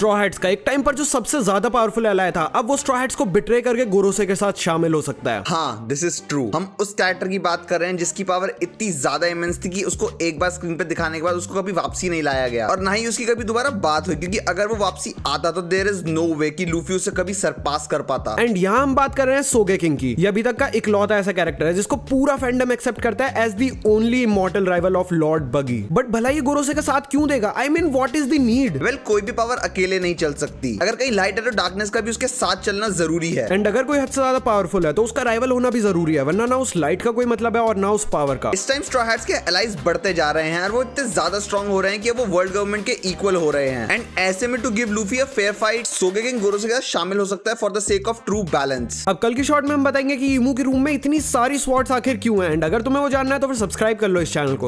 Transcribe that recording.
straw का एक time पर जो सबसे ज्यादा पावरफुल अलाय था अब वो स्ट्रॉ को बिट्रे करके गोरोसे के साथ शामिल हो सकता है हाँ दिस इज ट्रू हम उस कैरेक्टर की बात कर रहे हैं जिसकी पावर इतनी ज्यादा इमेंस थी कि उसको एक बार स्क्रीन पर दिखाने के बाद उसको कभी वापसी नहीं लाया गया और ना ही उसकी कभी दोबारा बात हुई क्योंकि अगर वो वापसी आता तो देर इज नो वे की लूफी उसे कभी सरपास कर पाता एंड यहाँ हम बात कर रहे हैं सोगे किंग की ये अभी तक का इकलौता ऐसा कैरेक्टर है जिसको पूरा फैंडम एक्सेप्ट करता है as the only immortal rival of lord Buggy but भला ये गोरोसे के साथ क्यों देगा I mean what is the need well कोई भी पावर अकेले अकेले नहीं चल सकती अगर कहीं लाइट है तो डार्कनेस का भी उसके साथ चलना जरूरी है एंड अगर कोई हद से ज्यादा पावरफुल है तो उसका राइवल होना भी जरूरी है वरना ना उस लाइट का कोई मतलब है और ना उस पावर का इस टाइम स्ट्रॉ के अलाइज बढ़ते जा रहे हैं और वो इतने ज्यादा स्ट्रॉन्ग हो रहे हैं कि वो वर्ल्ड गवर्नमेंट के इक्वल हो रहे हैं एंड ऐसे में to give Luffy a fair fight Sogeking गोरो के साथ शामिल हो सकता है for the sake of true balance अब कल के शॉर्ट में हम बताएंगे कि ईमू के रूम में इतनी सारी स्वॉट्स आखिर क्यों है एंड अगर तुम्हें वो जानना है तो फिर सब्सक्राइब कर लो इस चैनल को